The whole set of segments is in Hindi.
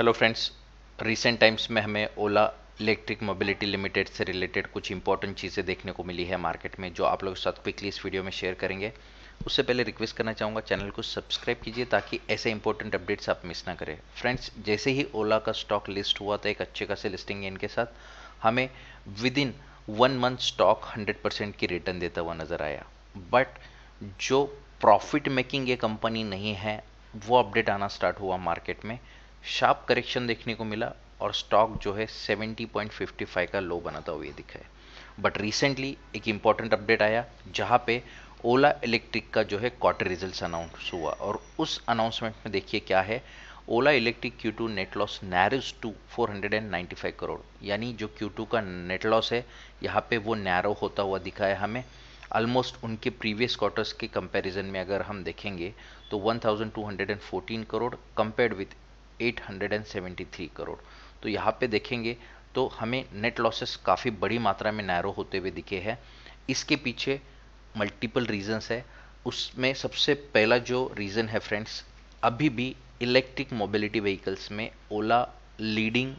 हेलो फ्रेंड्स रिसेंट टाइम्स में हमें ओला इलेक्ट्रिक मोबिलिटी लिमिटेड से रिलेटेड कुछ इंपॉर्टेंट चीज़ें देखने को मिली है मार्केट में जो आप लोग के साथ क्विकली इस वीडियो में शेयर करेंगे उससे पहले रिक्वेस्ट करना चाहूँगा चैनल को सब्सक्राइब कीजिए ताकि ऐसे इंपॉर्टेंट अपडेट्स आप मिस ना करें फ्रेंड्स जैसे ही ओला का स्टॉक लिस्ट हुआ था एक अच्छे खासे लिस्टिंग है इनके साथ हमें within one month stock hundred percent की रिटर्न देता हुआ नज़र आया बट जो प्रॉफिट मेकिंग ये कंपनी नहीं है वो अपडेट आना स्टार्ट हुआ मार्केट में शार्प करेक्शन देखने को मिला और स्टॉक जो है सेवेंटी पॉइंट फिफ्टी फाइव का लो बनाता हुआ दिखा है बट रिसेंटली एक इम्पॉर्टेंट अपडेट आया जहाँ पे ओला इलेक्ट्रिक का जो है क्वार्टर रिजल्ट अनाउंस हुआ और उस अनाउंसमेंट में देखिए क्या है Ola electric Q two net loss narrows to five crore यानी जो क्यू टू का नेट लॉस है यहाँ पे वो नैरो होता हुआ दिखा है हमें ऑलमोस्ट उनके प्रीवियस क्वार्टर्स के कंपैरिजन में अगर हम देखेंगे तो one thousand two hundred and fourteen crore compared with 873 crore तो यहाँ पे देखेंगे तो हमें नेट लॉसेस काफ़ी बड़ी मात्रा में नैरो होते हुए दिखे हैं इसके पीछे मल्टीपल रीजंस है उसमें सबसे पहला जो रीज़न है फ्रेंड्स अभी भी इलेक्ट्रिक मोबिलिटी व्हीकल्स में Ola leading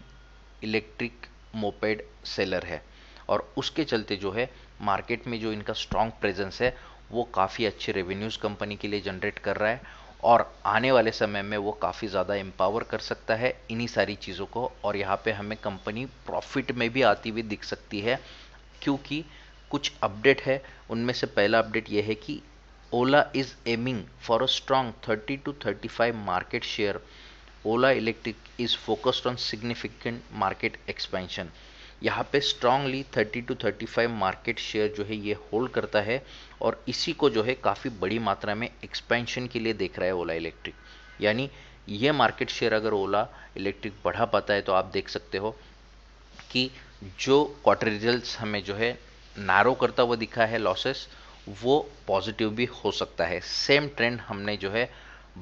electric moped seller है और उसके चलते जो है मार्केट में जो इनका स्ट्रॉन्ग प्रेजेंस है वो काफ़ी अच्छे रेवेन्यूज़ कंपनी के लिए जनरेट कर रहा है और आने वाले समय में वो काफ़ी ज़्यादा एम्पावर कर सकता है इन्हीं सारी चीज़ों को और यहाँ पे हमें कंपनी प्रॉफिट में भी आती हुई दिख सकती है क्योंकि कुछ अपडेट है उनमें से पहला अपडेट यह है कि Ola is aiming for a strong 30 to 35 market share Ola electric is focused on significant market expansion यहाँ पे स्ट्रांगली 30 टू 35 मार्केट शेयर जो है ये होल्ड करता है और इसी को जो है काफ़ी बड़ी मात्रा में एक्सपेंशन के लिए देख रहा है ओला इलेक्ट्रिक यानी ये मार्केट शेयर अगर ओला इलेक्ट्रिक बढ़ा पाता है तो आप देख सकते हो कि जो क्वार्टर रिजल्ट्स हमें जो है नारो करता हुआ दिखा है लॉसेस वो पॉजिटिव भी हो सकता है सेम ट्रेंड हमने जो है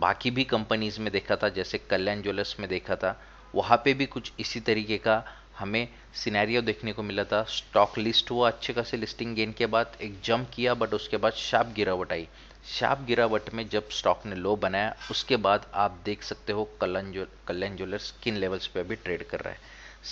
बाकी भी कंपनीज में देखा था जैसे कल्याण ज्वेलर्स में देखा था वहाँ पे भी कुछ इसी तरीके का हमें सिनेरियो देखने को मिला था स्टॉक लिस्ट हुआ अच्छे खासे लिस्टिंग गेन के बाद एक जंप किया बट उसके बाद शार्प गिरावट आई शार्प गिरावट में जब स्टॉक ने लो बनाया उसके बाद आप देख सकते हो कल्याण जो कल्याण ज्वेलर्स किन लेवल्स पे अभी ट्रेड कर रहा है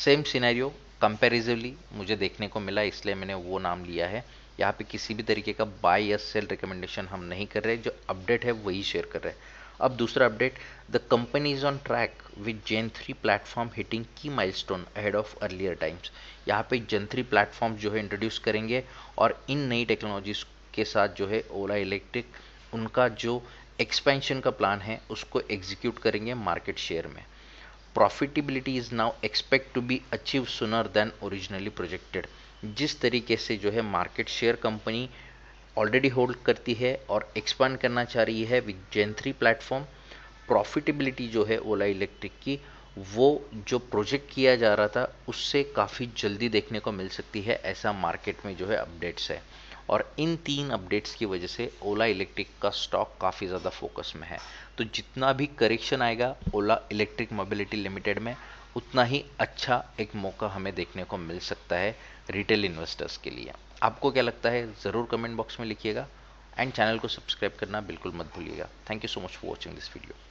सेम सिनेरियो कंपेरिजिवली मुझे देखने को मिला इसलिए मैंने वो नाम लिया है यहाँ पे किसी भी तरीके का बाय या सेल रिकमेंडेशन हम नहीं कर रहे जो अपडेट है वही शेयर कर रहे हैं अब दूसरा update the company is on track with Gen three platform hitting key stone ahead of earlier times यहाँ पे जेन थ्री प्लेटफॉर्म जो है इंट्रोड्यूस करेंगे और इन नई टेक्नोलॉजीज के साथ जो है ओला इलेक्ट्रिक उनका जो एक्सपेंशन का प्लान है उसको एग्जीक्यूट करेंगे मार्केट शेयर में profitability is now expect to be achieve sooner than originally projected जिस तरीके से जो है market share company already hold करती है और एक्सपांड करना चाह रही है with Gen three platform profitability जो है ओला इलेक्ट्रिक की वो जो प्रोजेक्ट किया जा रहा था उससे काफ़ी जल्दी देखने को मिल सकती है ऐसा मार्केट में जो है अपडेट्स है और इन तीन अपडेट्स की वजह से ओला इलेक्ट्रिक का स्टॉक काफ़ी ज़्यादा फोकस में है तो जितना भी करेक्शन आएगा ओला इलेक्ट्रिक मोबिलिटी लिमिटेड में उतना ही अच्छा एक मौका हमें देखने को मिल सकता है रिटेल इन्वेस्टर्स के लिए आपको क्या लगता है ज़रूर कमेंट बॉक्स में लिखिएगा एंड चैनल को सब्सक्राइब करना बिल्कुल मत भूलिएगा thank you so much for watching this video